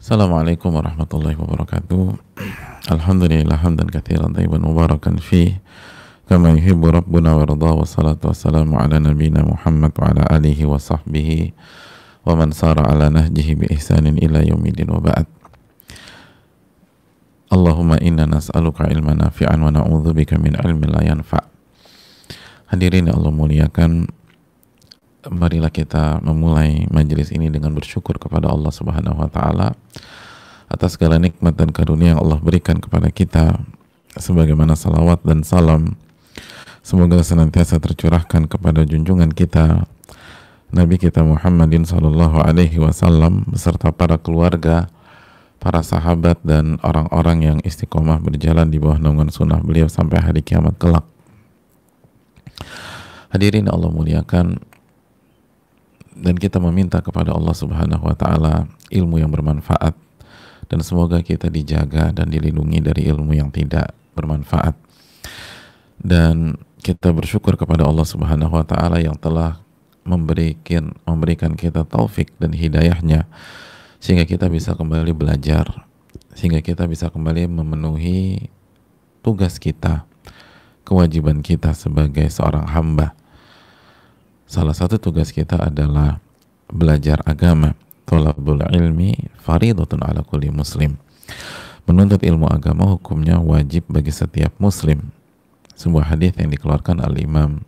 Assalamualaikum warahmatullahi wabarakatuh. Alhamdulillah hamdan katsiran thayyiban mubarakan fi kama yuhibbu rabbuna warda wa salatu wassalamu ala nabiyyina Muhammad wa ala alihi wa sahbihi wa man sara ala nahjihi bi ihsanin ila wa ba'd. Allahumma inna nas'aluka ilman nafi'an wa na'udzubika min ilmin la yanfa'. Hadirin Allah muliakan, marilah kita memulai majelis ini dengan bersyukur kepada Allah Subhanahu wa taala atas segala nikmat dan karunia yang Allah berikan kepada kita sebagaimana salawat dan salam semoga senantiasa tercurahkan kepada junjungan kita Nabi kita Muhammadin sallallahu alaihi wasallam beserta para keluarga, para sahabat dan orang-orang yang istiqomah berjalan di bawah naungan sunnah beliau sampai hari kiamat kelak. Hadirin Allah muliakan, dan kita meminta kepada Allah Subhanahu wa taala ilmu yang bermanfaat dan semoga kita dijaga dan dilindungi dari ilmu yang tidak bermanfaat. Dan kita bersyukur kepada Allah Subhanahu wa taala yang telah memberikan memberikan kita taufik dan hidayahnya sehingga kita bisa kembali belajar, sehingga kita bisa kembali memenuhi tugas kita, kewajiban kita sebagai seorang hamba salah satu tugas kita adalah belajar agama tolabul ilmi faridotun ala kulli muslim menuntut ilmu agama hukumnya wajib bagi setiap muslim sebuah hadis yang dikeluarkan oleh Imam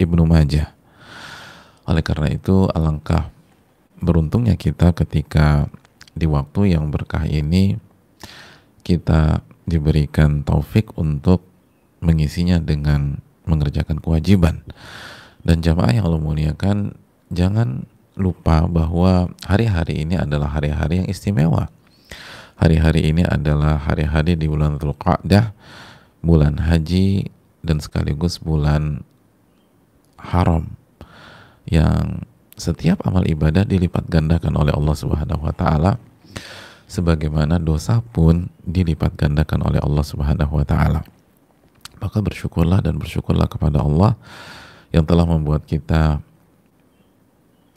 Ibnu Majah oleh karena itu alangkah beruntungnya kita ketika di waktu yang berkah ini kita diberikan taufik untuk mengisinya dengan mengerjakan kewajiban dan jamaah yang Allah muliakan, jangan lupa bahwa hari-hari ini adalah hari-hari yang istimewa. Hari-hari ini adalah hari-hari di bulan Dzulqa'dah, bulan haji dan sekaligus bulan haram yang setiap amal ibadah dilipat gandakan oleh Allah Subhanahu wa taala sebagaimana dosa pun dilipat gandakan oleh Allah Subhanahu wa taala. Maka bersyukurlah dan bersyukurlah kepada Allah yang telah membuat kita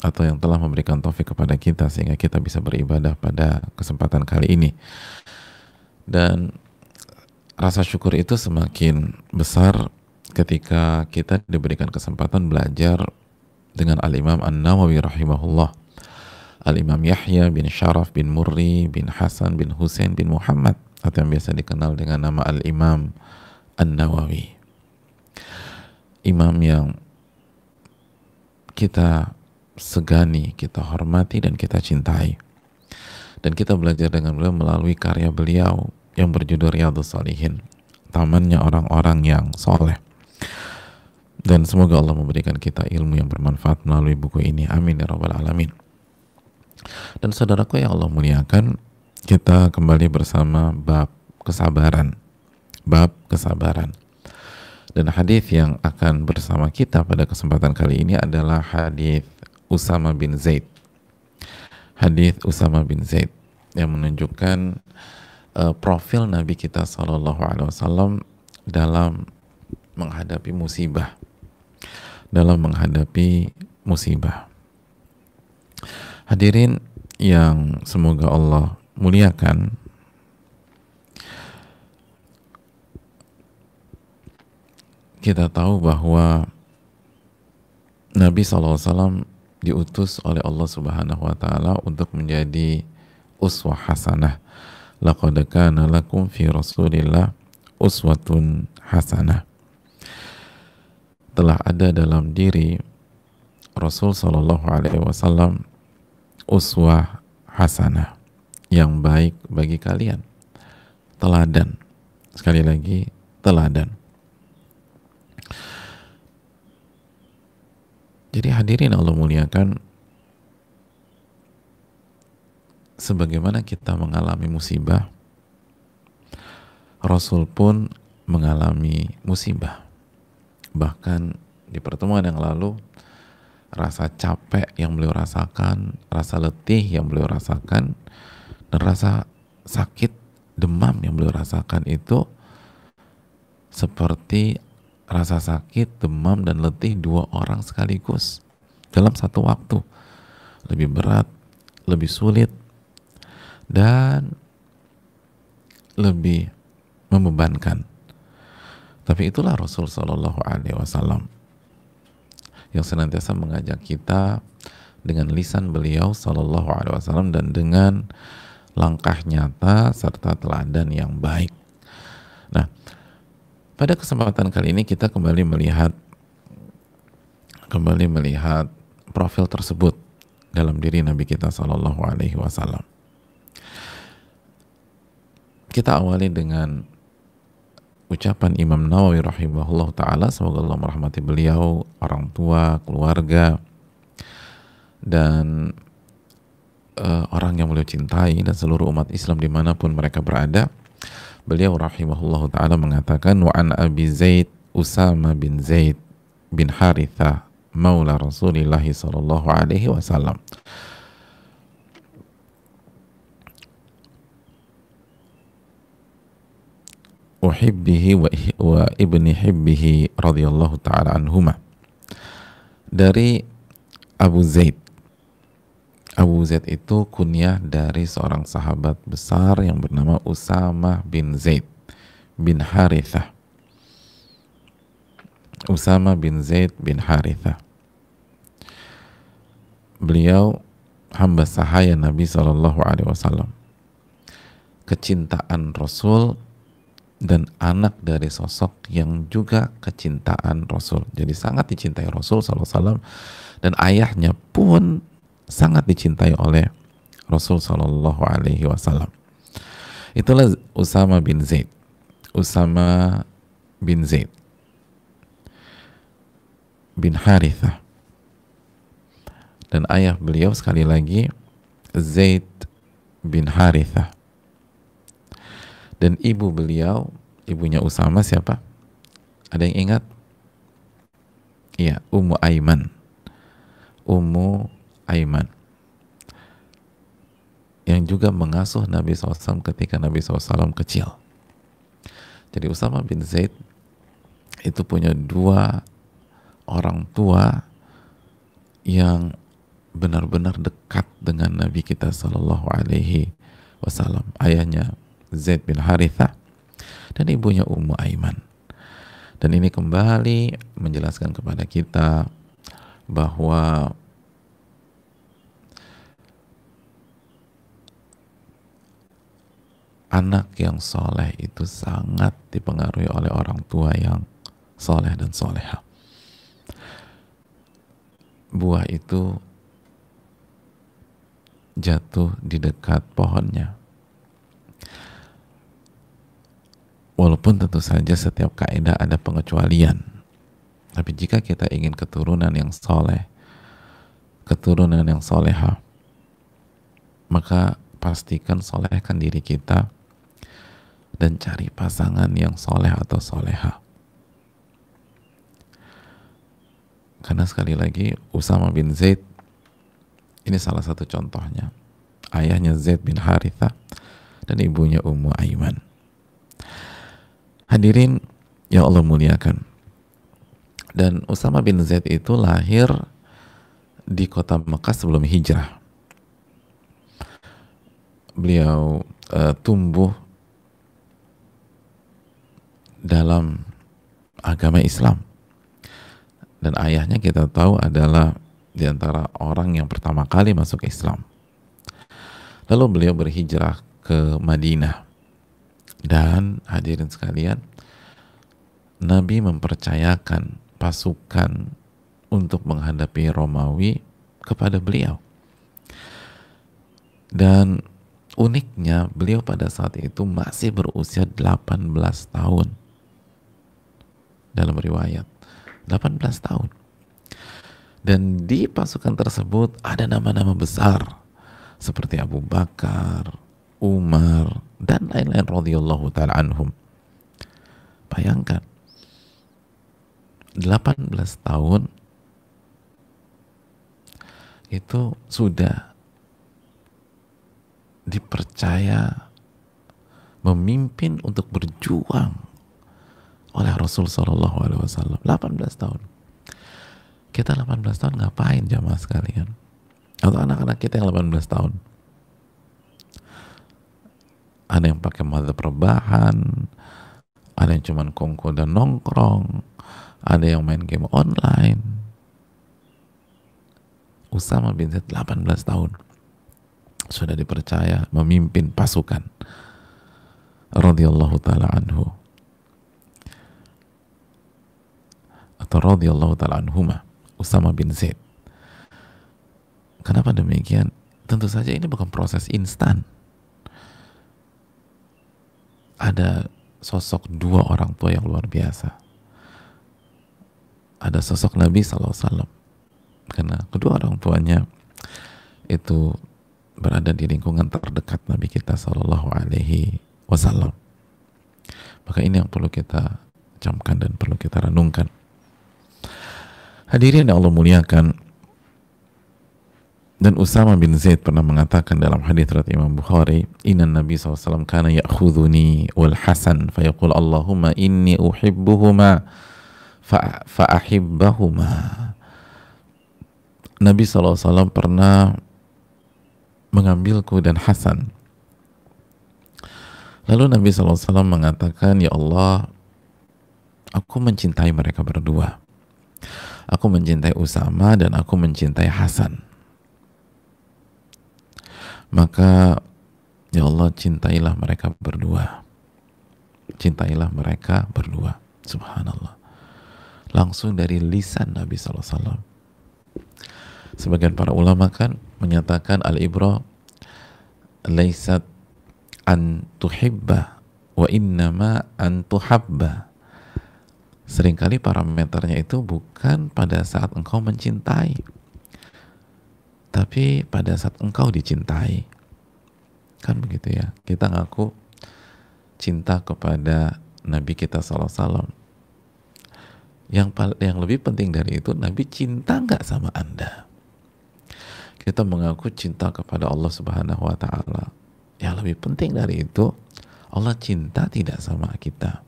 atau yang telah memberikan taufik kepada kita sehingga kita bisa beribadah pada kesempatan kali ini. Dan rasa syukur itu semakin besar ketika kita diberikan kesempatan belajar dengan Al-Imam An-Nawawi rahimahullah. Al-Imam Yahya bin Sharaf bin Murri bin Hasan bin Hussein bin Muhammad atau yang biasa dikenal dengan nama Al-Imam An-Nawawi. Imam yang kita segani, kita hormati dan kita cintai. Dan kita belajar dengan beliau melalui karya beliau yang berjudul Riyadhus Salihin, tamannya orang-orang yang soleh. Dan semoga Allah memberikan kita ilmu yang bermanfaat melalui buku ini. Amin ya rabbal alamin. Dan saudaraku yang Allah muliakan, kita kembali bersama bab kesabaran. Bab kesabaran. Dan hadis yang akan bersama kita pada kesempatan kali ini adalah hadis Usama bin Zaid. Hadis Usama bin Zaid yang menunjukkan uh, profil Nabi kita Shallallahu Alaihi Wasallam dalam menghadapi musibah, dalam menghadapi musibah. Hadirin yang semoga Allah muliakan, kita tahu bahwa Nabi SAW diutus oleh Allah Subhanahu wa taala untuk menjadi uswah hasanah. Laqad kana lakum fi Rasulillah uswatun hasanah. Telah ada dalam diri Rasul Shallallahu alaihi wasallam uswah hasanah yang baik bagi kalian. Teladan. Sekali lagi, teladan. Jadi hadirin Allah muliakan sebagaimana kita mengalami musibah Rasul pun mengalami musibah. Bahkan di pertemuan yang lalu rasa capek yang beliau rasakan, rasa letih yang beliau rasakan, dan rasa sakit demam yang beliau rasakan itu seperti rasa sakit, demam, dan letih dua orang sekaligus dalam satu waktu. Lebih berat, lebih sulit, dan lebih membebankan. Tapi itulah Rasul Shallallahu Alaihi Wasallam yang senantiasa mengajak kita dengan lisan beliau Shallallahu Alaihi Wasallam dan dengan langkah nyata serta teladan yang baik. Nah, pada kesempatan kali ini kita kembali melihat kembali melihat profil tersebut dalam diri Nabi kita Shallallahu Alaihi Wasallam. Kita awali dengan ucapan Imam Nawawi rahimahullah taala semoga Allah merahmati beliau, orang tua, keluarga dan uh, orang yang beliau cintai dan seluruh umat Islam dimanapun mereka berada beliau rahimahullah taala mengatakan wa an Abi Zaid Usama bin Zaid bin Haritha maula Rasulillah sallallahu alaihi wasallam uhibbihi wa, wa ibni hibbihi radhiyallahu taala anhuma dari Abu Zaid Abu Zaid itu kunyah dari seorang sahabat besar yang bernama Usama bin Zaid bin Haritha. Usama bin Zaid bin Haritha. Beliau hamba sahaya Nabi Shallallahu Alaihi Wasallam. Kecintaan Rasul dan anak dari sosok yang juga kecintaan Rasul. Jadi sangat dicintai Rasul Shallallahu Alaihi Wasallam dan ayahnya pun sangat dicintai oleh Rasul Shallallahu Alaihi Wasallam. Itulah Usama bin Zaid. Usama bin Zaid bin Haritha, dan ayah beliau sekali lagi Zaid bin Haritha. dan ibu beliau ibunya Usama siapa ada yang ingat iya Ummu Aiman Ummu Aiman yang juga mengasuh Nabi SAW ketika Nabi SAW kecil. Jadi Usama bin Zaid itu punya dua orang tua yang benar-benar dekat dengan Nabi kita Shallallahu Alaihi Wasallam. Ayahnya Zaid bin Haritha dan ibunya Ummu Aiman. Dan ini kembali menjelaskan kepada kita bahwa anak yang soleh itu sangat dipengaruhi oleh orang tua yang soleh dan soleha. Buah itu jatuh di dekat pohonnya. Walaupun tentu saja setiap kaidah ada pengecualian. Tapi jika kita ingin keturunan yang soleh, keturunan yang soleha, maka pastikan solehkan diri kita dan cari pasangan yang soleh atau soleha. Karena sekali lagi Usama bin Zaid ini salah satu contohnya. Ayahnya Zaid bin Haritha dan ibunya Ummu Aiman. Hadirin yang Allah muliakan. Dan Usama bin Zaid itu lahir di kota Mekah sebelum hijrah. Beliau uh, tumbuh dalam agama Islam. Dan ayahnya kita tahu adalah di antara orang yang pertama kali masuk Islam. Lalu beliau berhijrah ke Madinah. Dan hadirin sekalian, Nabi mempercayakan pasukan untuk menghadapi Romawi kepada beliau. Dan uniknya beliau pada saat itu masih berusia 18 tahun dalam riwayat 18 tahun dan di pasukan tersebut ada nama-nama besar seperti Abu Bakar, Umar dan lain-lain radhiyallahu taala anhum. Bayangkan 18 tahun itu sudah dipercaya memimpin untuk berjuang oleh Rasul Shallallahu Alaihi Wasallam 18 tahun kita 18 tahun ngapain jamaah sekalian atau anak-anak kita yang 18 tahun ada yang pakai mata perubahan, ada yang cuman kongko dan nongkrong ada yang main game online Usama bin Zaid 18 tahun sudah dipercaya memimpin pasukan radhiyallahu taala anhu radhiyallahu taala anhuma Usama bin Zaid. Kenapa demikian? Tentu saja ini bukan proses instan. Ada sosok dua orang tua yang luar biasa. Ada sosok Nabi SAW. Karena kedua orang tuanya itu berada di lingkungan terdekat Nabi kita Shallallahu Alaihi Wasallam. Maka ini yang perlu kita camkan dan perlu kita renungkan. Hadirin yang Allah muliakan, dan Usama bin Zaid pernah mengatakan dalam hadis riwayat Imam Bukhari, "Inna Nabi SAW kana ya'khudhuni wal Hasan yaqul Allahumma inni uhibbuhuma fa ahibbahuma." Nabi SAW pernah mengambilku dan Hasan. Lalu Nabi SAW mengatakan, "Ya Allah, aku mencintai mereka berdua." aku mencintai Usama dan aku mencintai Hasan maka ya Allah cintailah mereka berdua cintailah mereka berdua subhanallah langsung dari lisan Nabi SAW sebagian para ulama kan menyatakan al-ibra laisat an tuhibba wa innama an tuhabba Seringkali parameternya itu bukan pada saat engkau mencintai, tapi pada saat engkau dicintai. Kan begitu ya, kita ngaku cinta kepada Nabi kita Salam Salam. Yang, yang lebih penting dari itu, Nabi cinta nggak sama Anda? kita mengaku cinta kepada Allah Subhanahu wa taala. Yang lebih penting dari itu, Allah cinta tidak sama kita.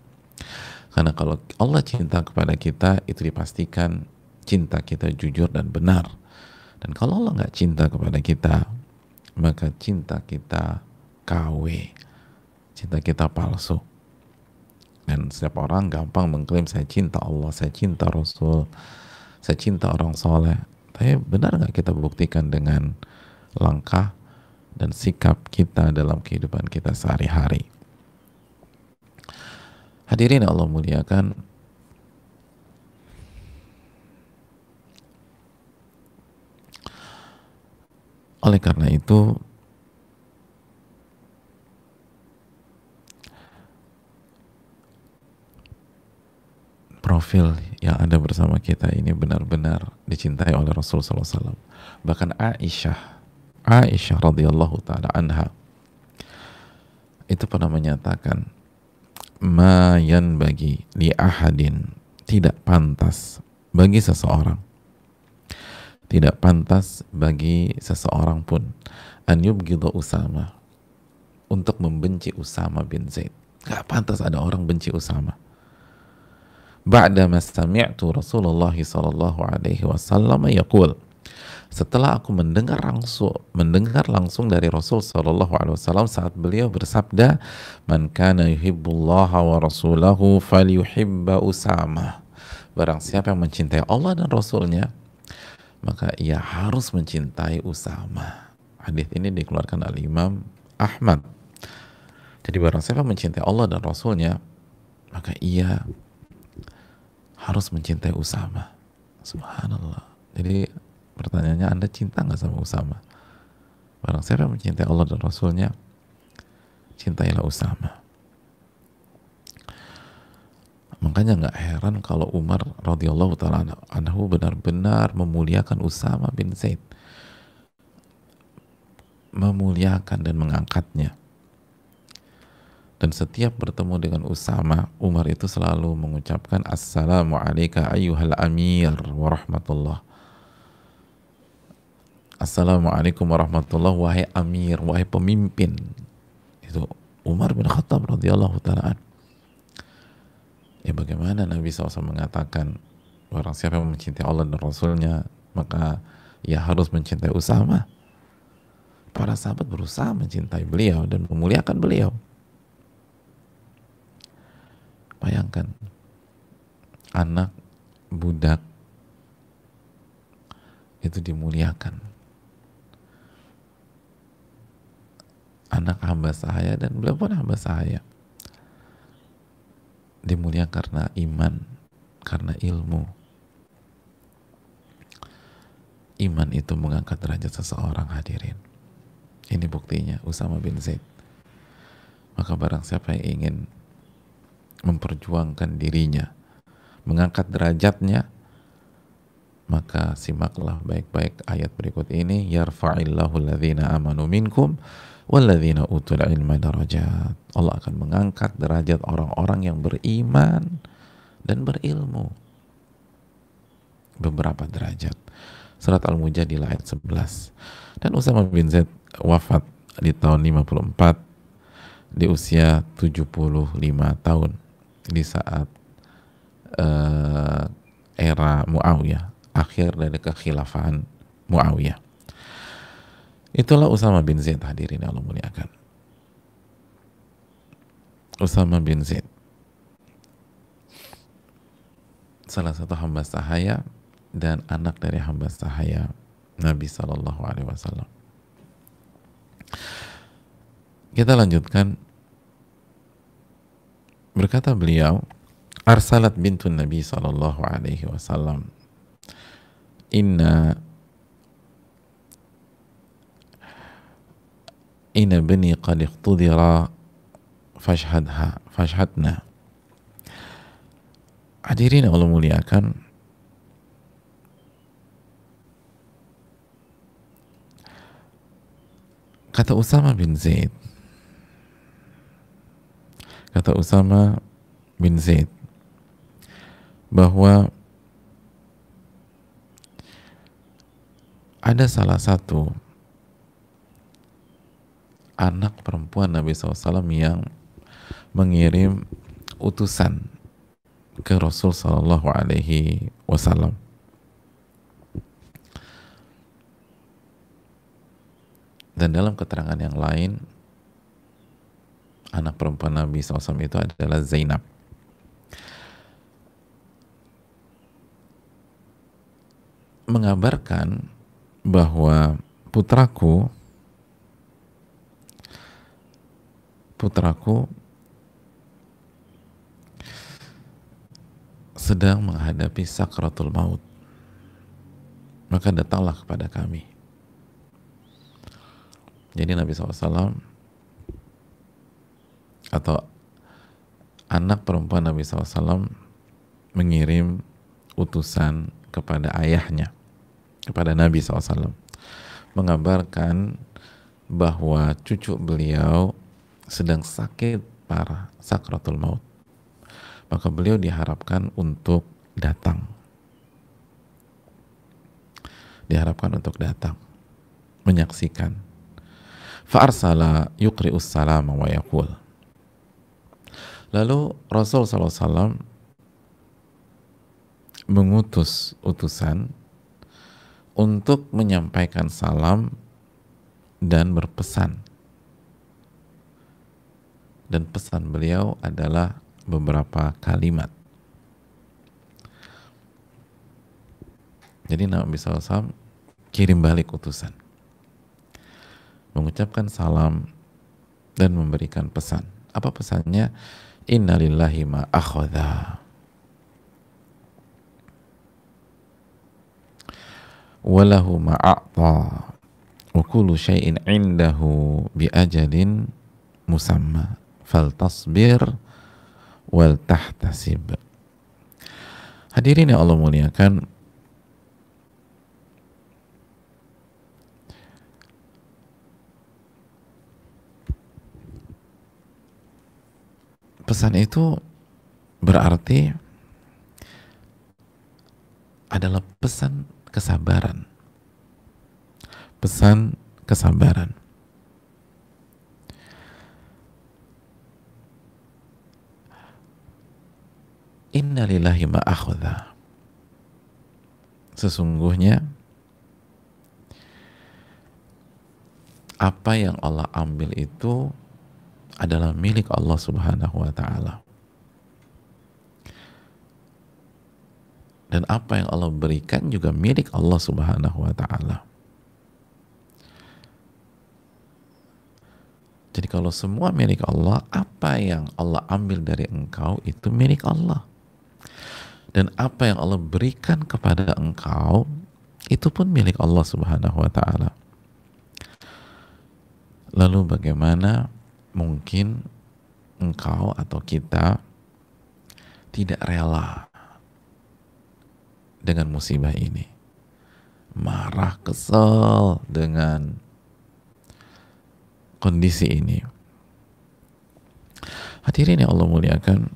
Karena kalau Allah cinta kepada kita, itu dipastikan cinta kita jujur dan benar. Dan kalau Allah nggak cinta kepada kita, maka cinta kita KW, cinta kita palsu. Dan setiap orang gampang mengklaim saya cinta Allah, saya cinta Rasul, saya cinta orang soleh. Tapi benar nggak kita buktikan dengan langkah dan sikap kita dalam kehidupan kita sehari-hari? Hadirin Allah muliakan, Oleh karena itu, profil yang ada bersama kita ini benar-benar dicintai oleh Rasulullah SAW. Bahkan Aisyah, Aisyah radhiyallahu taala anha itu pernah menyatakan mayan bagi li ahadin tidak pantas bagi seseorang tidak pantas bagi seseorang pun an yubgidu Usama untuk membenci Usama bin Zaid gak pantas ada orang benci Usama ba'da mastami'tu Rasulullah sallallahu alaihi wasallam yaqul setelah aku mendengar langsung mendengar langsung dari Rasul Shallallahu Alaihi Wasallam saat beliau bersabda man kana yuhibbullah wa rasulahu yuhibba Usama barang siapa yang mencintai Allah dan Rasulnya maka ia harus mencintai Usama hadis ini dikeluarkan oleh Imam Ahmad jadi barang siapa mencintai Allah dan Rasulnya maka ia harus mencintai Usama subhanallah jadi pertanyaannya Anda cinta nggak sama Usama? Barang siapa yang mencintai Allah dan Rasulnya, cintailah Usama. Makanya nggak heran kalau Umar radhiyallahu taala anhu benar-benar memuliakan Usama bin Zaid. Memuliakan dan mengangkatnya. Dan setiap bertemu dengan Usama, Umar itu selalu mengucapkan Assalamualaikum alayka ayyuhal amir wa Assalamualaikum warahmatullahi wahai amir, wahai pemimpin. Itu Umar bin Khattab radhiyallahu taala. Ya bagaimana Nabi SAW mengatakan orang siapa yang mencintai Allah dan Rasulnya maka ia harus mencintai Usama. Para sahabat berusaha mencintai beliau dan memuliakan beliau. Bayangkan anak budak itu dimuliakan. anak hamba saya dan beliau pun hamba saya. Dimulia karena iman karena ilmu iman itu mengangkat derajat seseorang hadirin ini buktinya Usama bin Zaid maka barang siapa yang ingin memperjuangkan dirinya mengangkat derajatnya maka simaklah baik-baik ayat berikut ini yarfa'illahu alladhina amanu minkum Walladzina utul ilma darajat. Allah akan mengangkat derajat orang-orang yang beriman dan berilmu. Beberapa derajat. Surat Al-Mujadilah ayat 11. Dan Usama bin Zaid wafat di tahun 54 di usia 75 tahun di saat uh, era Muawiyah, akhir dari kekhilafahan Muawiyah. Itulah Usama bin Zaid hadirin Allah muliakan. Usama bin Zaid. Salah satu hamba sahaya dan anak dari hamba sahaya Nabi Shallallahu Alaihi Wasallam. Kita lanjutkan berkata beliau Arsalat bintun Nabi Shallallahu Alaihi Wasallam Inna إلى بني قد اقتدر fashhadha fashhadna hadirin Allah muliakan kata Usama bin Zaid kata Usama bin Zaid bahwa ada salah satu anak perempuan Nabi SAW yang mengirim utusan ke Rasul Sallallahu Alaihi Wasallam. Dan dalam keterangan yang lain, anak perempuan Nabi SAW itu adalah Zainab. Mengabarkan bahwa putraku putraku sedang menghadapi sakratul maut. Maka datanglah kepada kami. Jadi Nabi SAW atau anak perempuan Nabi SAW mengirim utusan kepada ayahnya, kepada Nabi SAW, mengabarkan bahwa cucu beliau sedang sakit parah sakratul maut maka beliau diharapkan untuk datang diharapkan untuk datang menyaksikan fa'arsala yukri salam wa yakul lalu Rasul SAW mengutus utusan untuk menyampaikan salam dan berpesan dan pesan beliau adalah beberapa kalimat. Jadi Nabi SAW kirim balik utusan. Mengucapkan salam dan memberikan pesan. Apa pesannya? Innalillahi ma Walahu ma'a'ta. Wa kullu syai'in indahu bi ajalin musamma fal tasbir wal tahtasib hadirin yang Allah muliakan pesan itu berarti adalah pesan kesabaran. Pesan kesabaran. innalillahi ma'akhudha sesungguhnya apa yang Allah ambil itu adalah milik Allah Subhanahu wa taala. Dan apa yang Allah berikan juga milik Allah Subhanahu wa taala. Jadi kalau semua milik Allah, apa yang Allah ambil dari engkau itu milik Allah dan apa yang Allah berikan kepada engkau itu pun milik Allah Subhanahu wa taala. Lalu bagaimana mungkin engkau atau kita tidak rela dengan musibah ini? Marah, kesel dengan kondisi ini. Hadirin yang Allah muliakan,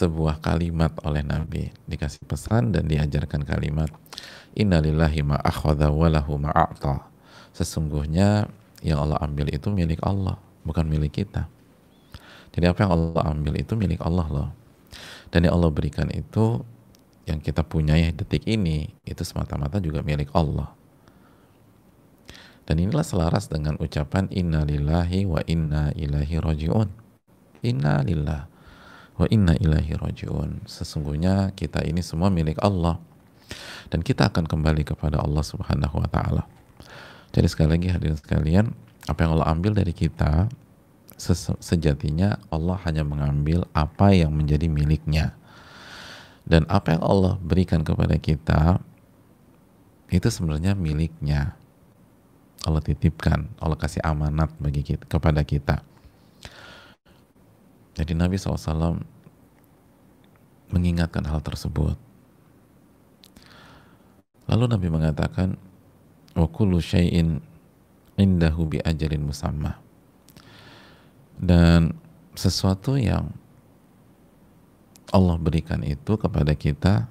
sebuah kalimat oleh Nabi dikasih pesan dan diajarkan kalimat innalillahi ma walahu wa sesungguhnya yang Allah ambil itu milik Allah bukan milik kita jadi apa yang Allah ambil itu milik Allah loh dan yang Allah berikan itu yang kita punya ya detik ini itu semata-mata juga milik Allah dan inilah selaras dengan ucapan innalillahi wa inna ilahi rojiun innalillah wa inna ilahi rajiun sesungguhnya kita ini semua milik Allah dan kita akan kembali kepada Allah Subhanahu wa taala jadi sekali lagi hadirin sekalian apa yang Allah ambil dari kita sejatinya Allah hanya mengambil apa yang menjadi miliknya dan apa yang Allah berikan kepada kita itu sebenarnya miliknya Allah titipkan Allah kasih amanat bagi kita kepada kita jadi Nabi SAW mengingatkan hal tersebut. Lalu Nabi mengatakan, wa kullu syai'in indahu bi musamma. Dan sesuatu yang Allah berikan itu kepada kita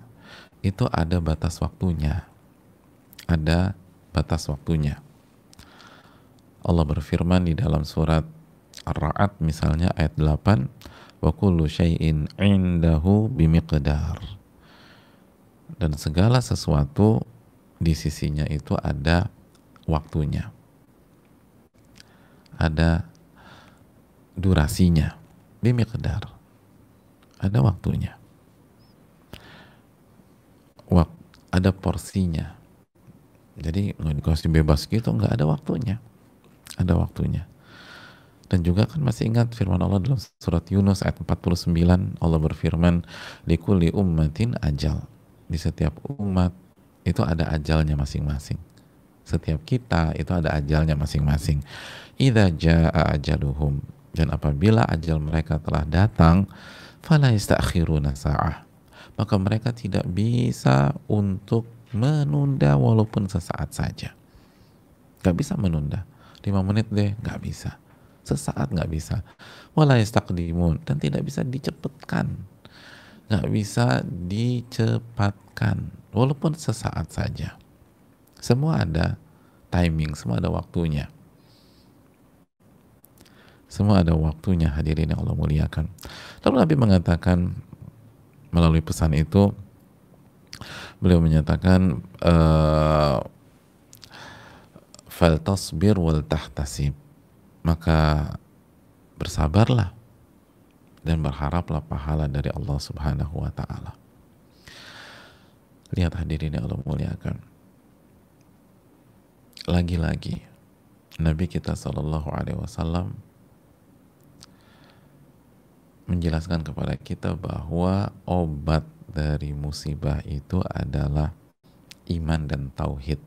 itu ada batas waktunya. Ada batas waktunya. Allah berfirman di dalam surat ar raat misalnya ayat 8 wa kullu syai'in indahu bimiqdar dan segala sesuatu di sisinya itu ada waktunya ada durasinya bimiqdar ada waktunya Wak ada porsinya jadi nggak dikasih bebas gitu nggak ada waktunya ada waktunya dan juga kan masih ingat firman Allah dalam surat Yunus ayat 49 Allah berfirman likulli ummatin ajal di setiap umat itu ada ajalnya masing-masing setiap kita itu ada ajalnya masing-masing idza jaa ajaluhum dan apabila ajal mereka telah datang fala yastakhiruna sa'ah maka mereka tidak bisa untuk menunda walaupun sesaat saja gak bisa menunda 5 menit deh gak bisa sesaat nggak bisa di yastaqdimun dan tidak bisa dicepatkan nggak bisa dicepatkan walaupun sesaat saja semua ada timing semua ada waktunya semua ada waktunya hadirin yang Allah muliakan lalu Nabi mengatakan melalui pesan itu beliau menyatakan uh, tasbir wal tahtasib maka bersabarlah dan berharaplah pahala dari Allah Subhanahu wa taala. Lihat hadirin yang Allah muliakan. Lagi-lagi Nabi kita Shallallahu alaihi wasallam menjelaskan kepada kita bahwa obat dari musibah itu adalah iman dan tauhid.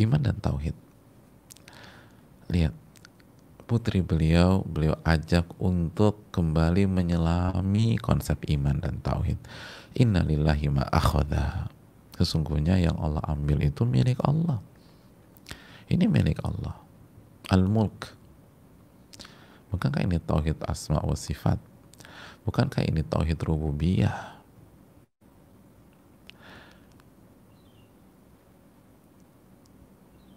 Iman dan tauhid. Lihat putri beliau, beliau ajak untuk kembali menyelami konsep iman dan tauhid. Innalillahi ma Sesungguhnya yang Allah ambil itu milik Allah. Ini milik Allah. Al-Mulk. Bukankah ini tauhid asma wa sifat? Bukankah ini tauhid rububiyah?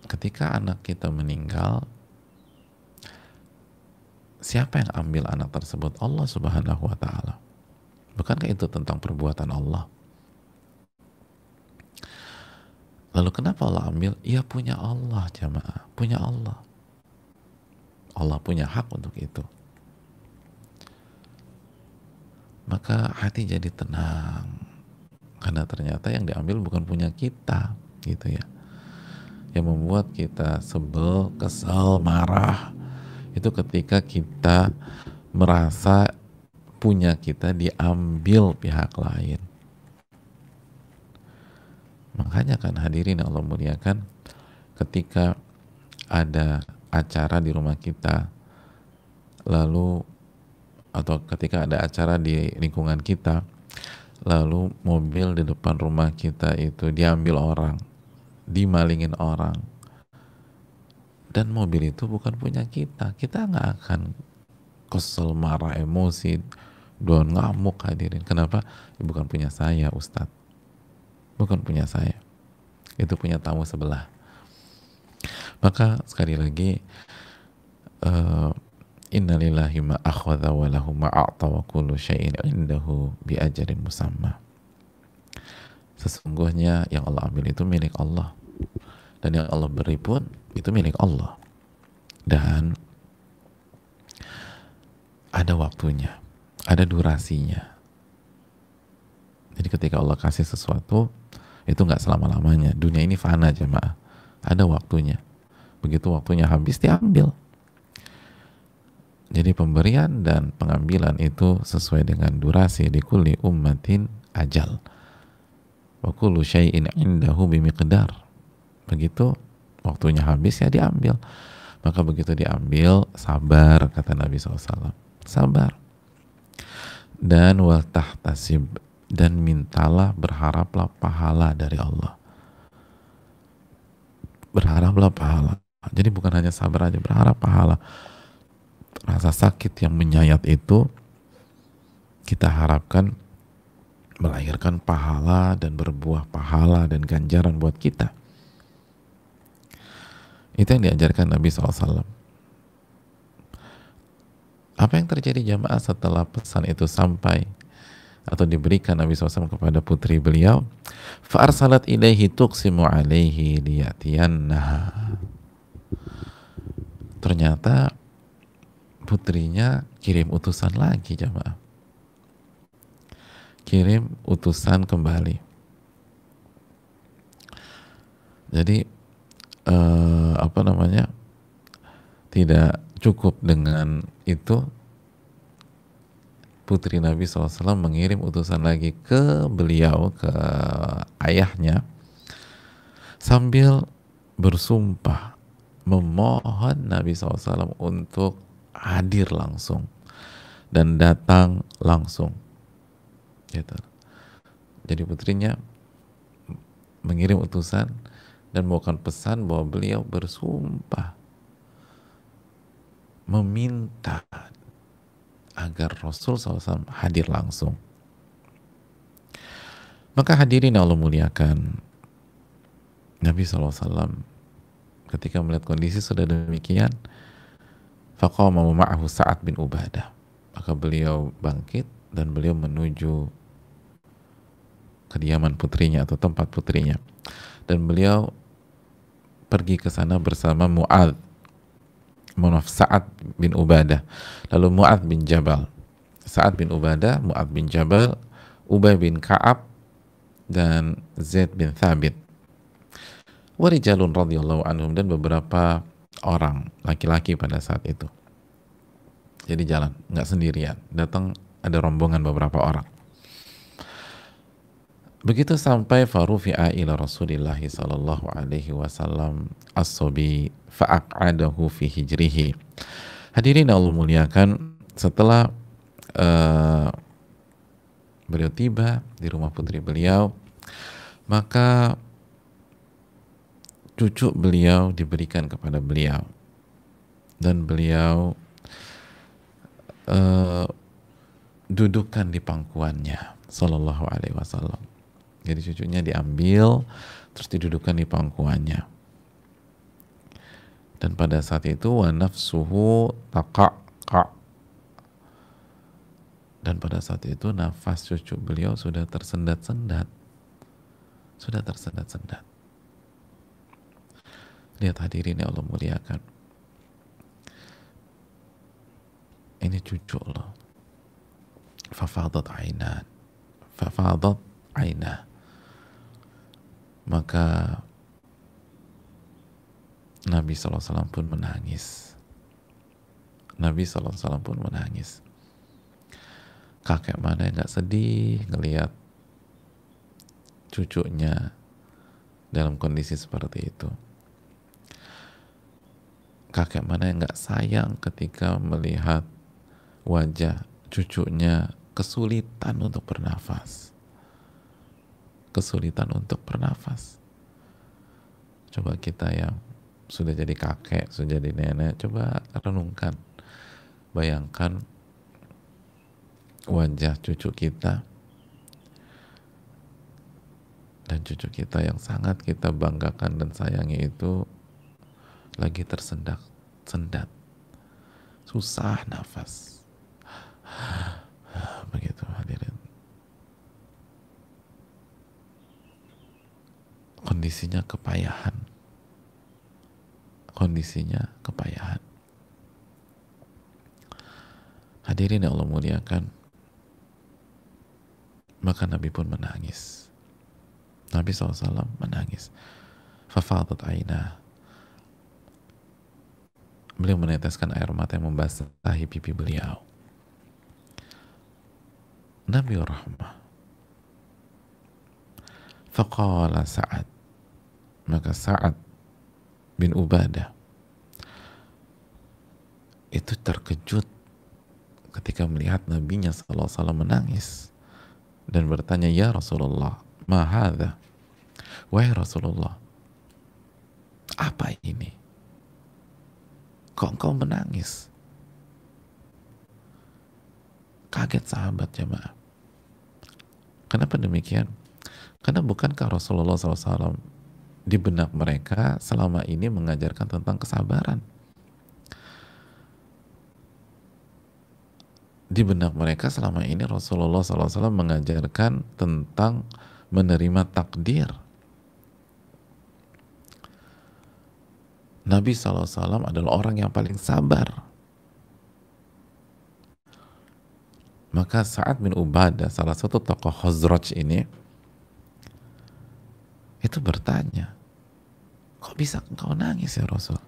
Ketika anak kita meninggal, siapa yang ambil anak tersebut? Allah Subhanahu wa taala. Bukankah itu tentang perbuatan Allah? Lalu kenapa Allah ambil? Ya punya Allah jamaah, punya Allah. Allah punya hak untuk itu. Maka hati jadi tenang. Karena ternyata yang diambil bukan punya kita, gitu ya. Yang membuat kita sebel, kesel, marah, itu ketika kita merasa punya kita diambil pihak lain. Makanya kan hadirin Allah muliakan ketika ada acara di rumah kita lalu atau ketika ada acara di lingkungan kita lalu mobil di depan rumah kita itu diambil orang dimalingin orang dan mobil itu bukan punya kita kita nggak akan kesel marah emosi don ngamuk hadirin kenapa ya, bukan punya saya ustad bukan punya saya itu punya tamu sebelah maka sekali lagi uh, innalillahi ma akhadha wa lahu ma wa kullu syai'in indahu biajarin musamma. Sesungguhnya yang Allah ambil itu milik Allah. Dan yang Allah beri pun itu milik Allah dan ada waktunya, ada durasinya. Jadi ketika Allah kasih sesuatu itu nggak selama lamanya. Dunia ini fana jemaah, ada waktunya. Begitu waktunya habis diambil. Jadi pemberian dan pengambilan itu sesuai dengan durasi di kuli ummatin ajal. Wa kullu syai'in indahu bimiqdar. Begitu waktunya habis ya diambil maka begitu diambil sabar kata Nabi SAW sabar dan wal tasib dan mintalah berharaplah pahala dari Allah berharaplah pahala jadi bukan hanya sabar aja berharap pahala rasa sakit yang menyayat itu kita harapkan melahirkan pahala dan berbuah pahala dan ganjaran buat kita itu yang diajarkan Nabi SAW. Apa yang terjadi jamaah setelah pesan itu sampai atau diberikan Nabi SAW kepada putri beliau? Fa'arsalat ilaihi tuksimu alaihi liyatiyanna. Ternyata putrinya kirim utusan lagi jamaah. Kirim utusan kembali. Jadi uh, apa namanya tidak cukup dengan itu putri Nabi SAW mengirim utusan lagi ke beliau ke ayahnya sambil bersumpah memohon Nabi SAW untuk hadir langsung dan datang langsung gitu jadi putrinya mengirim utusan dan bukan pesan bahwa beliau bersumpah meminta agar Rasul SAW hadir langsung. Maka hadirin Allah muliakan Nabi SAW ketika melihat kondisi sudah demikian faqama ma'ahu Sa'ad bin Ubadah maka beliau bangkit dan beliau menuju kediaman putrinya atau tempat putrinya dan beliau pergi ke sana bersama Mu'ad Munaf Sa'ad bin Ubadah lalu Mu'ad bin Jabal Sa'ad bin Ubadah, Mu'ad bin Jabal Ubay bin Ka'ab dan Zaid bin Thabit warijalun radhiyallahu anhum dan beberapa orang laki-laki pada saat itu jadi jalan, nggak sendirian datang ada rombongan beberapa orang Begitu sampai farufi'a ila Rasulillah sallallahu alaihi wasallam as fa'aq'adahu fi hijrihi. Hadirin Allah muliakan, setelah uh, beliau tiba di rumah putri beliau, maka cucu beliau diberikan kepada beliau dan beliau uh, eh, dudukan di pangkuannya sallallahu alaihi wasallam jadi cucunya diambil terus didudukkan di pangkuannya. Dan pada saat itu wa nafsuhu takak Dan pada saat itu nafas cucu beliau sudah tersendat-sendat. Sudah tersendat-sendat. Lihat hadirin yang Allah muliakan. Ini cucu Allah. Fafadat ainan. Fafadat ainah maka Nabi SAW pun menangis. Nabi SAW pun menangis. Kakek mana yang gak sedih ngeliat cucunya dalam kondisi seperti itu. Kakek mana yang gak sayang ketika melihat wajah cucunya kesulitan untuk bernafas kesulitan untuk bernafas. Coba kita yang sudah jadi kakek, sudah jadi nenek, coba renungkan. Bayangkan wajah cucu kita dan cucu kita yang sangat kita banggakan dan sayangi itu lagi tersendak sendat susah nafas begitu hadirin kondisinya kepayahan kondisinya kepayahan hadirin yang Allah muliakan maka Nabi pun menangis Nabi SAW menangis fafadat aina beliau meneteskan air mata yang membasahi pipi beliau Nabi rahmah Faqala Sa'ad. Maka Sa'ad bin Ubadah itu terkejut ketika melihat nabinya sallallahu alaihi wasallam menangis dan bertanya ya Rasulullah ma hadha wahai Rasulullah apa ini kok engkau menangis kaget sahabat jemaah kenapa demikian karena bukankah Rasulullah SAW di benak mereka selama ini mengajarkan tentang kesabaran? Di benak mereka selama ini Rasulullah SAW mengajarkan tentang menerima takdir. Nabi SAW adalah orang yang paling sabar. Maka saat bin Ubadah, salah satu tokoh Khazraj ini, itu bertanya, kok bisa engkau nangis ya Rasul?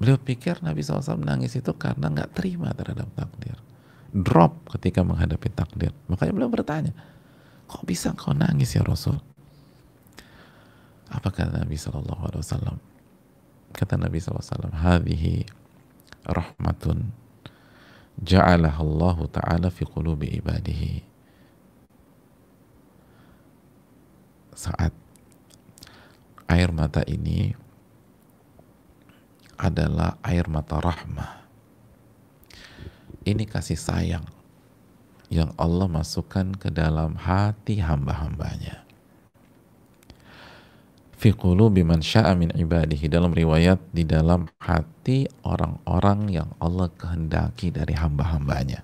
Beliau pikir Nabi SAW menangis itu karena nggak terima terhadap takdir. Drop ketika menghadapi takdir. Makanya beliau bertanya, kok bisa engkau nangis ya Rasul? Apa kata Nabi SAW? Kata Nabi SAW, Hadihi rahmatun ja'alahallahu ta'ala fi qulubi ibadihi saat air mata ini adalah air mata rahmah ini kasih sayang yang Allah masukkan ke dalam hati hamba-hambanya fi qulubi man sya'a min ibadihi dalam riwayat di dalam hati orang-orang yang Allah kehendaki dari hamba-hambanya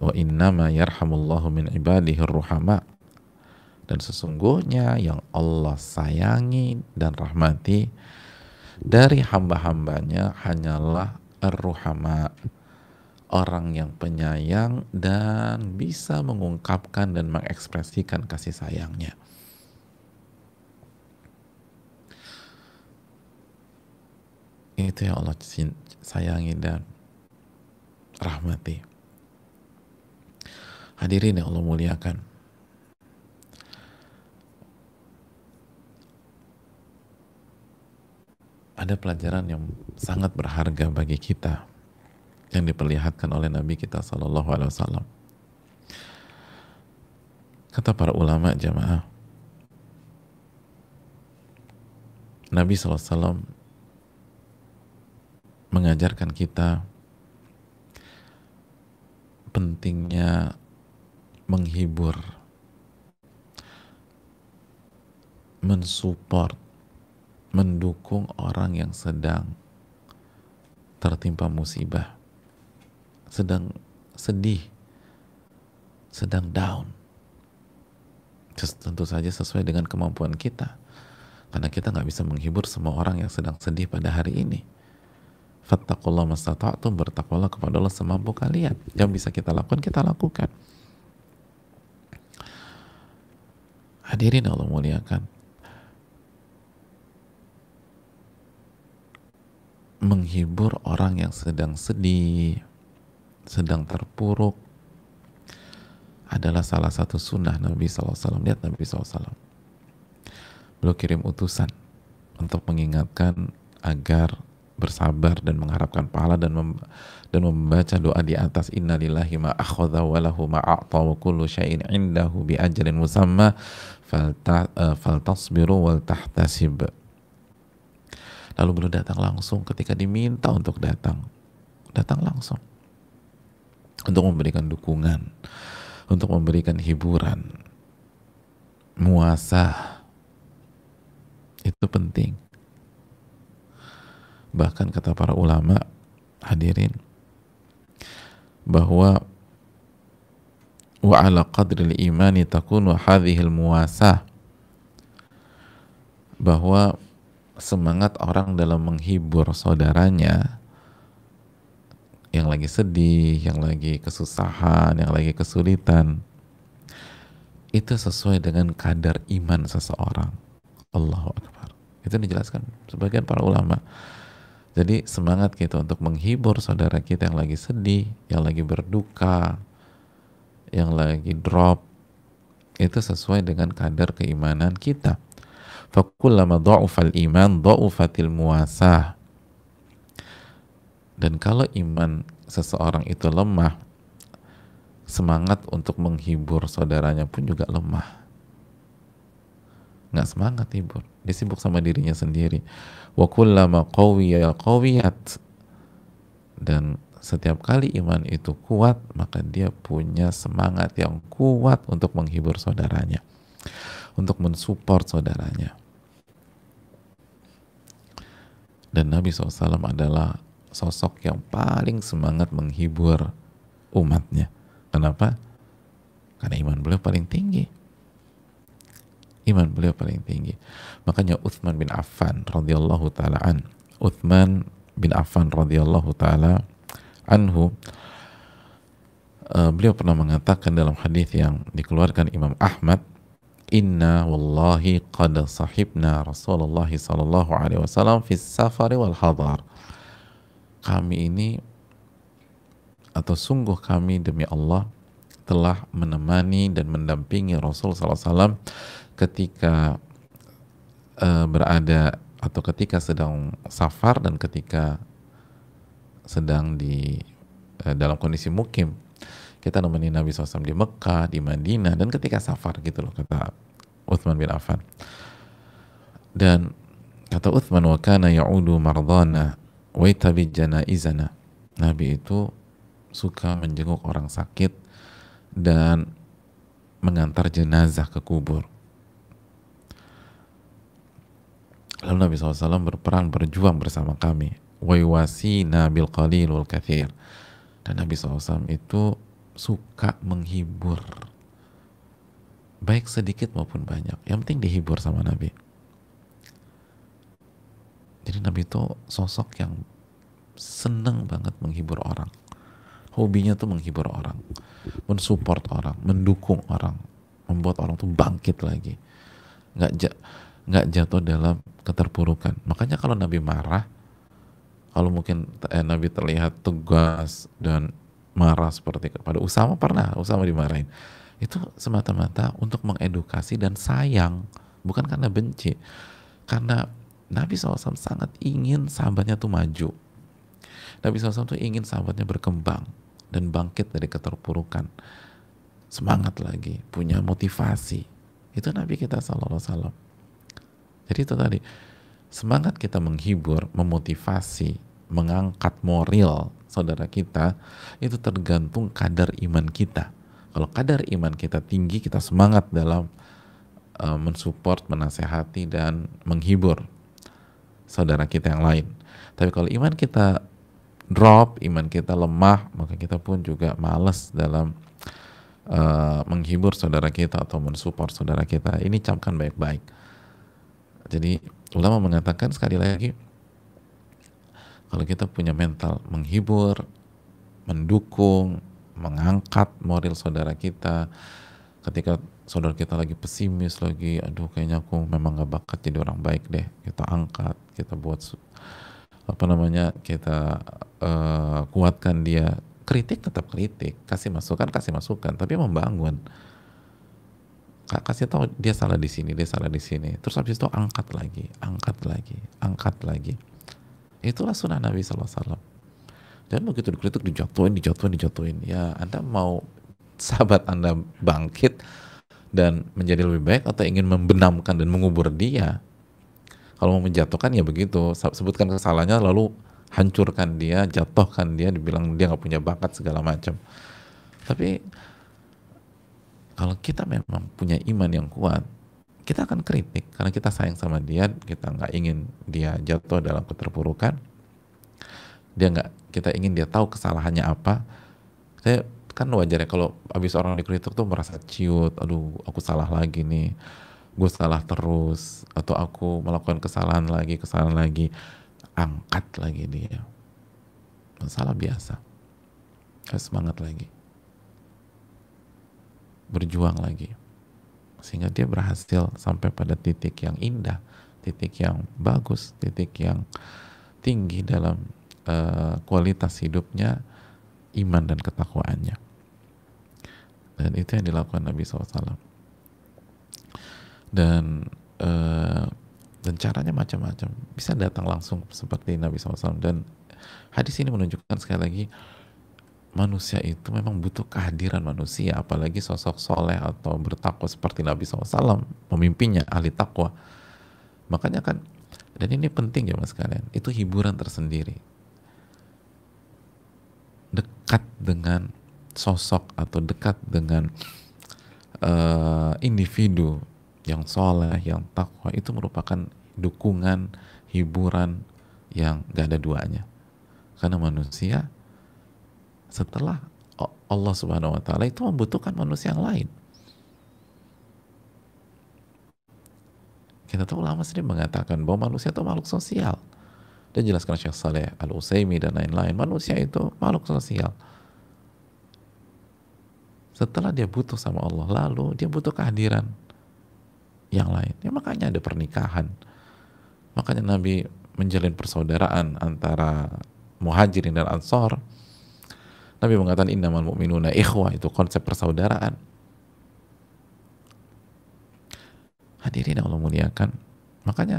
wa innama yarhamullahu min ibadihi ruhama dan sesungguhnya yang Allah sayangi dan rahmati dari hamba-hambanya hanyalah ruhama orang yang penyayang dan bisa mengungkapkan dan mengekspresikan kasih sayangnya. itu yang Allah sayangi dan rahmati hadirin yang Allah muliakan ada pelajaran yang sangat berharga bagi kita yang diperlihatkan oleh Nabi kita saw. Kata para ulama jamaah, Nabi SAW mengajarkan kita pentingnya menghibur, mensupport, mendukung orang yang sedang tertimpa musibah, sedang sedih, sedang down. Tentu saja sesuai dengan kemampuan kita, karena kita nggak bisa menghibur semua orang yang sedang sedih pada hari ini fattakullah mastata'tum bertakwalah kepada Allah semampu kalian yang bisa kita lakukan kita lakukan hadirin Allah muliakan menghibur orang yang sedang sedih sedang terpuruk adalah salah satu sunnah Nabi SAW lihat Nabi SAW beliau kirim utusan untuk mengingatkan agar bersabar dan mengharapkan pahala dan mem dan membaca doa di atas innalillahi ma akhadha wa lahu ma a'ta wa kullu syai'in indahu bi ajalin musamma falta, uh, wal tahtasib lalu beliau datang langsung ketika diminta untuk datang datang langsung untuk memberikan dukungan untuk memberikan hiburan muasa itu penting bahkan kata para ulama hadirin bahwa wa ala qadril imani takunu hadhil muwasah bahwa semangat orang dalam menghibur saudaranya yang lagi sedih, yang lagi kesusahan, yang lagi kesulitan itu sesuai dengan kadar iman seseorang. Allahu Akbar. Itu dijelaskan sebagian para ulama jadi semangat kita untuk menghibur saudara kita yang lagi sedih, yang lagi berduka, yang lagi drop, itu sesuai dengan kadar keimanan kita. Fakullama dha'ufal iman dha'ufatil muasah. Dan kalau iman seseorang itu lemah, semangat untuk menghibur saudaranya pun juga lemah. Nggak semangat hibur, dia sibuk sama dirinya sendiri wa kullama qawiyya ya qawiyat dan setiap kali iman itu kuat maka dia punya semangat yang kuat untuk menghibur saudaranya untuk mensupport saudaranya dan Nabi SAW adalah sosok yang paling semangat menghibur umatnya kenapa? karena iman beliau paling tinggi iman beliau paling tinggi makanya Uthman bin Affan radhiyallahu taala an Uthman bin Affan radhiyallahu taala anhu eh, beliau pernah mengatakan dalam hadis yang dikeluarkan Imam Ahmad inna wallahi qad sahibna Rasulullah sallallahu alaihi wasallam fi safari wal hadar kami ini atau sungguh kami demi Allah telah menemani dan mendampingi Rasul sallallahu alaihi wasallam ketika uh, berada atau ketika sedang safar dan ketika sedang di uh, dalam kondisi mukim kita nemenin Nabi SAW di Mekah, di Madinah, dan ketika safar gitu loh kata Uthman bin Affan. Dan kata Uthman wa kana ya'udu mardana wa janaizana. Nabi itu suka menjenguk orang sakit dan mengantar jenazah ke kubur. Lalu Nabi SAW berperang berjuang bersama kami. Waywasina bil qalil wal kathir. Dan Nabi SAW itu suka menghibur. Baik sedikit maupun banyak. Yang penting dihibur sama Nabi. Jadi Nabi itu sosok yang seneng banget menghibur orang. Hobinya tuh menghibur orang, mensupport orang, mendukung orang, membuat orang tuh bangkit lagi. Nggak nggak jatuh dalam keterpurukan. Makanya kalau Nabi marah, kalau mungkin eh, Nabi terlihat tegas dan marah seperti kepada Usama pernah Usama dimarahin itu semata-mata untuk mengedukasi dan sayang bukan karena benci karena Nabi SAW sangat ingin sahabatnya tuh maju Nabi SAW tuh ingin sahabatnya berkembang dan bangkit dari keterpurukan semangat lagi punya motivasi itu Nabi kita SAW. Jadi itu tadi semangat kita menghibur, memotivasi, mengangkat moral saudara kita itu tergantung kadar iman kita. Kalau kadar iman kita tinggi, kita semangat dalam uh, mensupport, menasehati dan menghibur saudara kita yang lain. Tapi kalau iman kita drop, iman kita lemah, maka kita pun juga males dalam uh, menghibur saudara kita atau mensupport saudara kita. Ini camkan baik-baik. Jadi ulama mengatakan sekali lagi kalau kita punya mental menghibur, mendukung, mengangkat moral saudara kita ketika saudara kita lagi pesimis lagi aduh kayaknya aku memang gak bakat jadi orang baik deh kita angkat kita buat apa namanya kita uh, kuatkan dia kritik tetap kritik kasih masukan kasih masukan tapi membangun kasih tahu dia salah di sini, dia salah di sini. Terus habis itu angkat lagi, angkat lagi, angkat lagi. Itulah sunnah Nabi SAW. Dan begitu dikritik dijatuhin, dijatuhin, dijatuhin. Ya Anda mau sahabat Anda bangkit dan menjadi lebih baik atau ingin membenamkan dan mengubur dia. Kalau mau menjatuhkan ya begitu, sebutkan kesalahannya lalu hancurkan dia, jatuhkan dia, dibilang dia nggak punya bakat segala macam. Tapi kalau kita memang punya iman yang kuat, kita akan kritik karena kita sayang sama dia, kita nggak ingin dia jatuh dalam keterpurukan. Dia nggak, kita ingin dia tahu kesalahannya apa. Saya kan wajar ya kalau habis orang dikritik tuh merasa ciut, aduh aku salah lagi nih, gue salah terus, atau aku melakukan kesalahan lagi, kesalahan lagi, angkat lagi dia. Masalah biasa. harus Semangat lagi berjuang lagi sehingga dia berhasil sampai pada titik yang indah titik yang bagus titik yang tinggi dalam uh, kualitas hidupnya iman dan ketakwaannya dan itu yang dilakukan Nabi SAW dan uh, dan caranya macam-macam bisa datang langsung seperti Nabi SAW dan hadis ini menunjukkan sekali lagi manusia itu memang butuh kehadiran manusia, apalagi sosok soleh atau bertakwa seperti Nabi SAW, pemimpinnya ahli takwa. Makanya kan, dan ini penting ya mas kalian, itu hiburan tersendiri. Dekat dengan sosok atau dekat dengan uh, individu yang soleh, yang takwa itu merupakan dukungan, hiburan yang gak ada duanya. Karena manusia setelah Allah Subhanahu wa taala itu membutuhkan manusia yang lain. Kita tahu lama sendiri mengatakan bahwa manusia itu makhluk sosial. Dan jelaskan Syekh Saleh al Utsaimi dan lain-lain, manusia itu makhluk sosial. Setelah dia butuh sama Allah, lalu dia butuh kehadiran yang lain. Ya makanya ada pernikahan. Makanya Nabi menjalin persaudaraan antara muhajirin dan ansor Nabi mengatakan innamal mu'minuna ikhwah itu konsep persaudaraan. Hadirin Allah muliakan. Makanya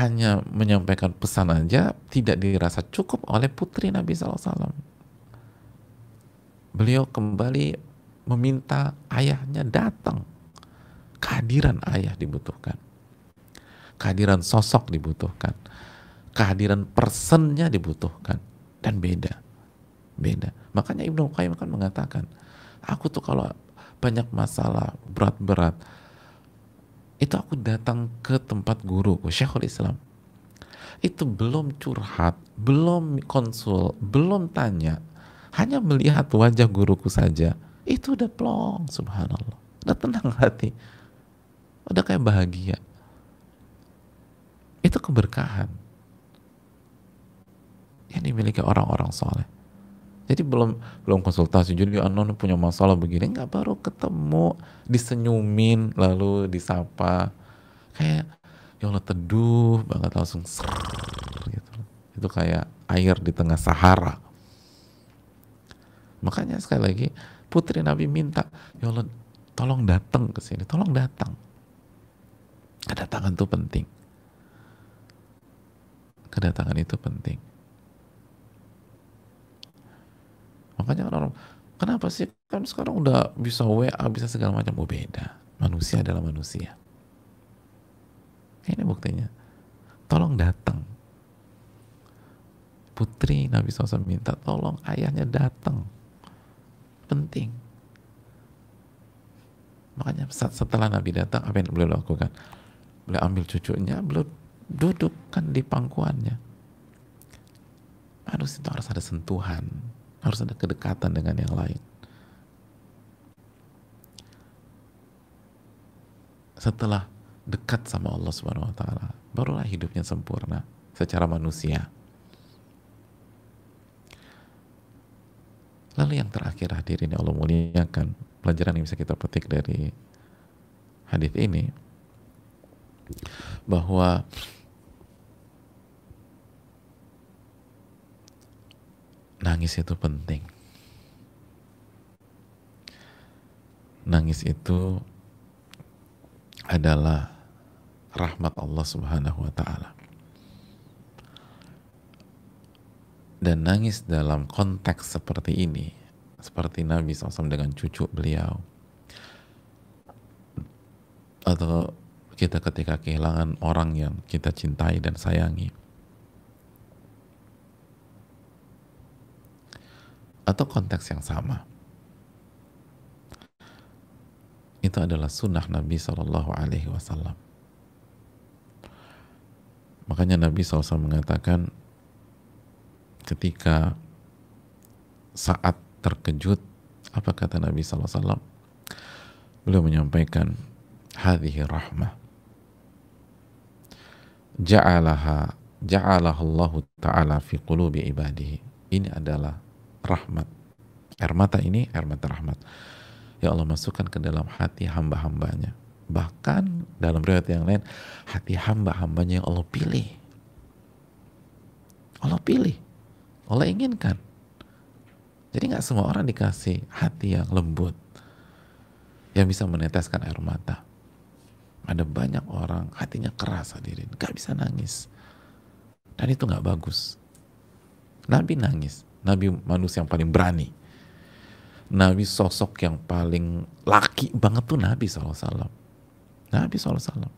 hanya menyampaikan pesan aja tidak dirasa cukup oleh putri Nabi SAW. Beliau kembali meminta ayahnya datang. Kehadiran ayah dibutuhkan. Kehadiran sosok dibutuhkan. Kehadiran personnya dibutuhkan. Dan beda beda. Makanya Ibnu Qayyim kan mengatakan, aku tuh kalau banyak masalah berat-berat, itu aku datang ke tempat guruku, Syekhul Islam. Itu belum curhat, belum konsul, belum tanya, hanya melihat wajah guruku saja, itu udah plong, subhanallah. Udah tenang hati, udah kayak bahagia. Itu keberkahan yang dimiliki orang-orang soleh. Jadi belum belum konsultasi jadi anon anu punya masalah begini nggak baru ketemu disenyumin lalu disapa kayak ya Allah teduh banget langsung serrr, gitu itu kayak air di tengah Sahara makanya sekali lagi putri Nabi minta ya Allah tolong datang ke sini tolong datang kedatangan itu penting kedatangan itu penting Makanya kan orang, kenapa sih kan sekarang udah bisa WA, bisa segala macam. Oh beda, manusia adalah manusia. Ini buktinya. Tolong datang. Putri Nabi SAW minta tolong ayahnya datang. Penting. Makanya setelah Nabi datang, apa yang beliau lakukan? boleh ambil cucunya, beliau dudukkan di pangkuannya. Harus itu harus ada sentuhan, harus ada kedekatan dengan yang lain. Setelah dekat sama Allah Subhanahu wa taala, barulah hidupnya sempurna secara manusia. Lalu yang terakhir hadirin yang Allah muliakan, pelajaran yang bisa kita petik dari hadis ini bahwa nangis itu penting. Nangis itu adalah rahmat Allah Subhanahu wa taala. Dan nangis dalam konteks seperti ini, seperti Nabi SAW dengan cucu beliau, atau kita ketika kehilangan orang yang kita cintai dan sayangi, atau konteks yang sama. Itu adalah sunnah Nabi Shallallahu Alaihi Wasallam. Makanya Nabi SAW mengatakan ketika saat terkejut, apa kata Nabi SAW? Beliau menyampaikan, hadhi rahmah. Ja'alaha Allah ta'ala fi qulubi ibadihi. Ini adalah rahmat. Air mata ini air mata rahmat. Ya Allah masukkan ke dalam hati hamba-hambanya. Bahkan dalam riwayat yang lain, hati hamba-hambanya yang Allah pilih. Allah pilih. Allah inginkan. Jadi nggak semua orang dikasih hati yang lembut. Yang bisa meneteskan air mata. Ada banyak orang hatinya keras hadirin. nggak bisa nangis. Dan itu nggak bagus. Nabi nangis. Nabi manusia yang paling berani. Nabi sosok yang paling laki banget tuh Nabi SAW. Nabi SAW.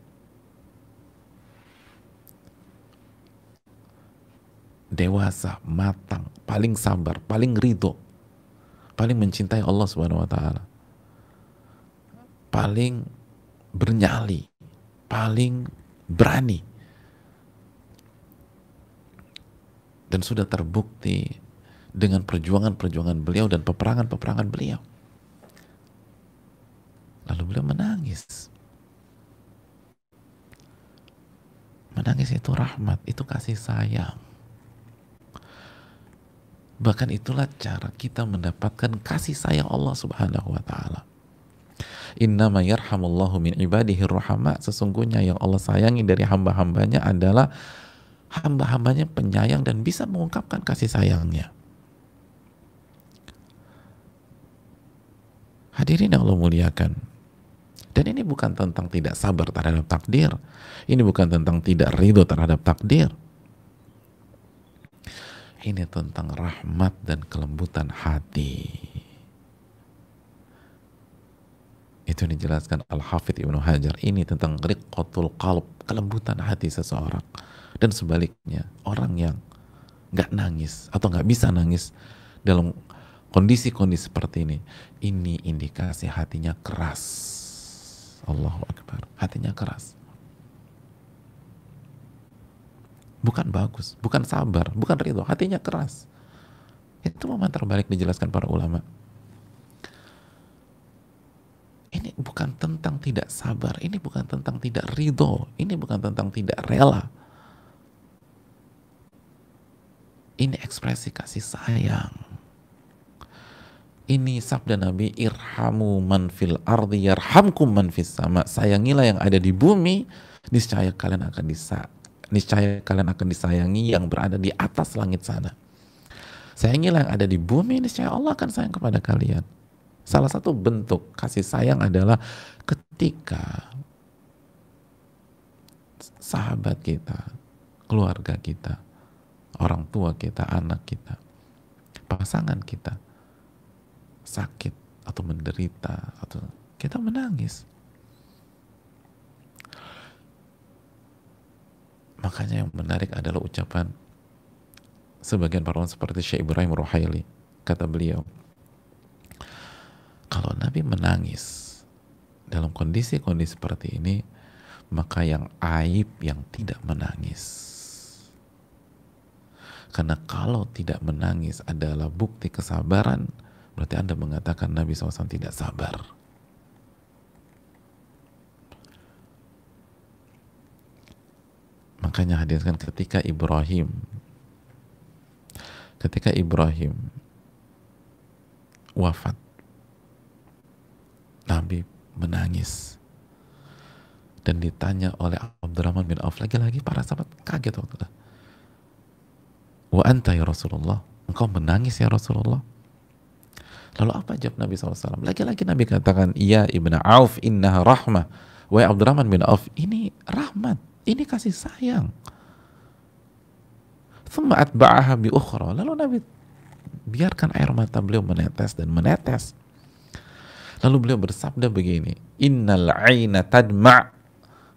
Dewasa, matang, paling sabar, paling ridho, paling mencintai Allah Subhanahu wa taala. Paling bernyali, paling berani. Dan sudah terbukti dengan perjuangan-perjuangan beliau dan peperangan-peperangan beliau. Lalu beliau menangis. Menangis itu rahmat, itu kasih sayang. Bahkan itulah cara kita mendapatkan kasih sayang Allah Subhanahu wa taala. Innama yarhamullahu min ibadihi rahama. Sesungguhnya yang Allah sayangi dari hamba-hambanya adalah hamba-hambanya penyayang dan bisa mengungkapkan kasih sayangnya. Hadirin yang Allah muliakan. Dan ini bukan tentang tidak sabar terhadap takdir. Ini bukan tentang tidak ridho terhadap takdir. Ini tentang rahmat dan kelembutan hati. Itu dijelaskan Al-Hafidh Ibnu Hajar. Ini tentang rikotul qalb, kelembutan hati seseorang. Dan sebaliknya, orang yang gak nangis atau gak bisa nangis dalam kondisi-kondisi seperti ini ini indikasi hatinya keras Allahu Akbar hatinya keras bukan bagus bukan sabar bukan ridho hatinya keras itu memang terbalik dijelaskan para ulama ini bukan tentang tidak sabar ini bukan tentang tidak ridho ini bukan tentang tidak rela ini ekspresi kasih sayang ini sabda Nabi irhamu man fil ardi yarhamkum man fis sama sayangilah yang ada di bumi niscaya kalian akan disa niscaya kalian akan disayangi yang berada di atas langit sana sayangilah yang ada di bumi niscaya Allah akan sayang kepada kalian salah satu bentuk kasih sayang adalah ketika sahabat kita keluarga kita orang tua kita anak kita pasangan kita sakit atau menderita atau kita menangis. Makanya yang menarik adalah ucapan sebagian para ulama seperti Syekh Ibrahim Ruhaili kata beliau kalau Nabi menangis dalam kondisi-kondisi seperti ini maka yang aib yang tidak menangis karena kalau tidak menangis adalah bukti kesabaran Berarti Anda mengatakan Nabi SAW tidak sabar. Makanya hadirkan ketika Ibrahim ketika Ibrahim wafat Nabi menangis dan ditanya oleh Abdurrahman bin Auf lagi-lagi para sahabat kaget waktu itu. Wa anta ya Rasulullah, engkau menangis ya Rasulullah. Lalu apa jawab Nabi SAW? Lagi-lagi Nabi katakan, Iya Ibn Auf inna rahmah. Wai Abdurrahman bin Auf, ini rahmat, ini kasih sayang. Thumma atba'aha bi ukhra. Lalu Nabi biarkan air mata beliau menetes dan menetes. Lalu beliau bersabda begini, Innal aina tadma'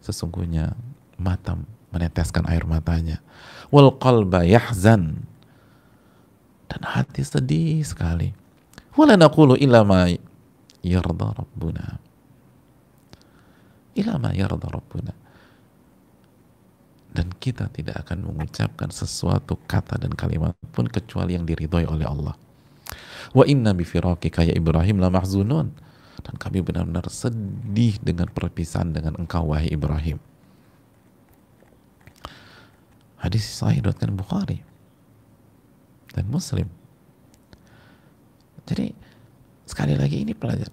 Sesungguhnya mata meneteskan air matanya. Wal qalba yahzan. Dan hati sedih sekali wala naqulu illa ma yarda rabbuna illa ma yarda rabbuna dan kita tidak akan mengucapkan sesuatu kata dan kalimat pun kecuali yang diridhoi oleh Allah. Wa inna bi firaqika ya Ibrahim la mahzunun. Dan kami benar-benar sedih dengan perpisahan dengan engkau wahai Ibrahim. Hadis sahih diriwayatkan Bukhari dan Muslim. Jadi sekali lagi ini pelajar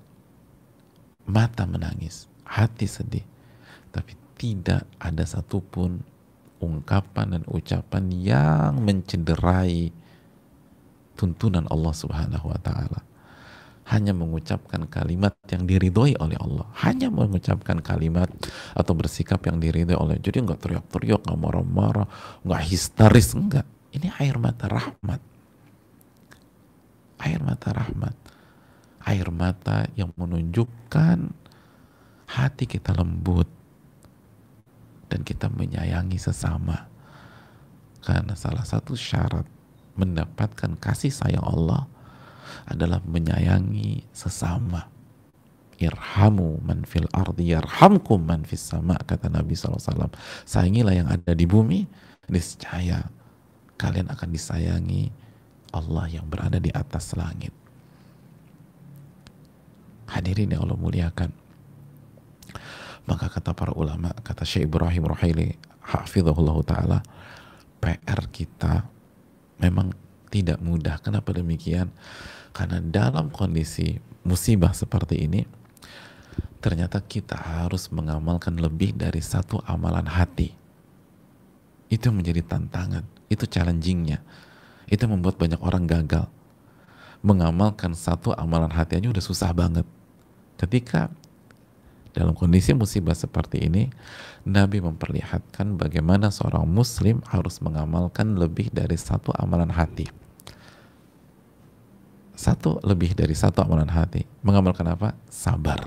mata menangis, hati sedih, tapi tidak ada satupun ungkapan dan ucapan yang mencederai tuntunan Allah Subhanahu wa taala. Hanya mengucapkan kalimat yang diridhoi oleh Allah. Hanya mengucapkan kalimat atau bersikap yang diridhoi oleh. Jadi nggak teriak-teriak, nggak marah-marah, nggak histeris, enggak. Ini air mata rahmat air mata rahmat air mata yang menunjukkan hati kita lembut dan kita menyayangi sesama karena salah satu syarat mendapatkan kasih sayang Allah adalah menyayangi sesama irhamu man fil ardi yarhamkum man fis sama kata Nabi SAW sayangilah yang ada di bumi niscaya kalian akan disayangi Allah yang berada di atas langit. Hadirin yang Allah muliakan. Maka kata para ulama, kata Syekh Ibrahim Ruhaili, hafizahullah ta'ala, PR kita memang tidak mudah. Kenapa demikian? Karena dalam kondisi musibah seperti ini, ternyata kita harus mengamalkan lebih dari satu amalan hati. Itu menjadi tantangan, itu challengingnya itu membuat banyak orang gagal mengamalkan satu amalan hati aja udah susah banget ketika dalam kondisi musibah seperti ini Nabi memperlihatkan bagaimana seorang muslim harus mengamalkan lebih dari satu amalan hati satu lebih dari satu amalan hati mengamalkan apa? sabar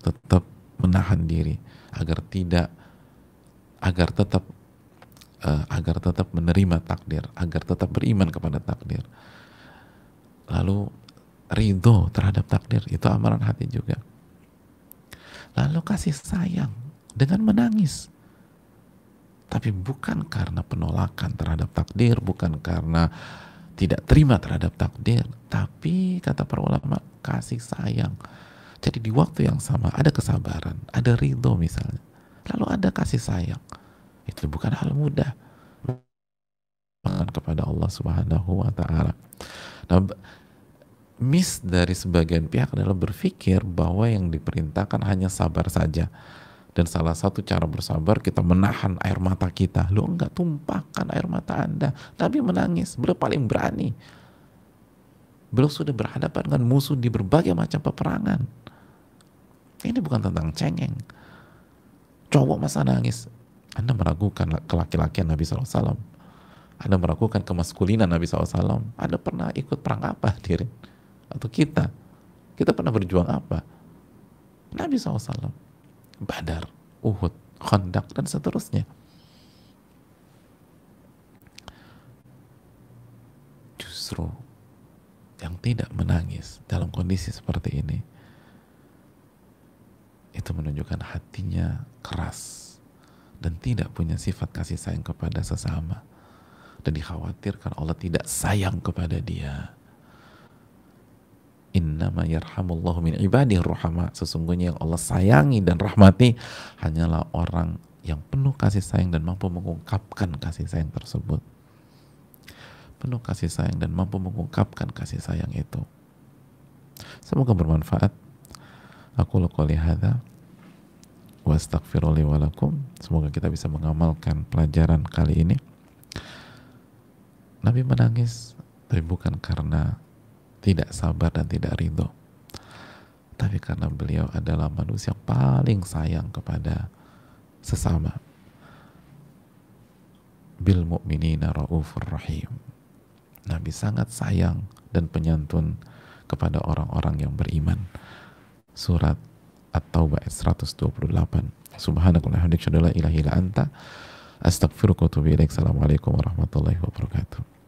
tetap menahan diri agar tidak agar tetap uh, agar tetap menerima takdir, agar tetap beriman kepada takdir. Lalu ridho terhadap takdir itu amaran hati juga. Lalu kasih sayang dengan menangis. Tapi bukan karena penolakan terhadap takdir, bukan karena tidak terima terhadap takdir, tapi kata para ulama kasih sayang. Jadi di waktu yang sama ada kesabaran, ada ridho misalnya, lalu ada kasih sayang itu bukan hal mudah bahkan kepada Allah Subhanahu wa taala. Nah, miss dari sebagian pihak adalah berpikir bahwa yang diperintahkan hanya sabar saja. Dan salah satu cara bersabar kita menahan air mata kita. Lo enggak tumpahkan air mata Anda. tapi menangis, beliau paling berani. Beliau sudah berhadapan dengan musuh di berbagai macam peperangan. Ini bukan tentang cengeng. Cowok masa nangis, anda meragukan kelaki-lakian Nabi SAW. Anda meragukan kemaskulinan Nabi SAW. Anda pernah ikut perang apa diri? Atau kita? Kita pernah berjuang apa? Nabi SAW. Badar, Uhud, Kondak, dan seterusnya. Justru yang tidak menangis dalam kondisi seperti ini itu menunjukkan hatinya keras dan tidak punya sifat kasih sayang kepada sesama dan dikhawatirkan Allah tidak sayang kepada dia innama yarhamullahu min ibadihi rahama sesungguhnya yang Allah sayangi dan rahmati hanyalah orang yang penuh kasih sayang dan mampu mengungkapkan kasih sayang tersebut penuh kasih sayang dan mampu mengungkapkan kasih sayang itu semoga bermanfaat aku lakukan hadza wa Semoga kita bisa mengamalkan pelajaran kali ini. Nabi menangis, tapi bukan karena tidak sabar dan tidak ridho. Tapi karena beliau adalah manusia yang paling sayang kepada sesama. Bil mu'minina ra'ufur rahim. Nabi sangat sayang dan penyantun kepada orang-orang yang beriman. Surat At-Taubah 128. Subhanakallah hamdik syadallah ilahi ila anta. Astagfirullahaladzim. Assalamualaikum warahmatullahi wabarakatuh.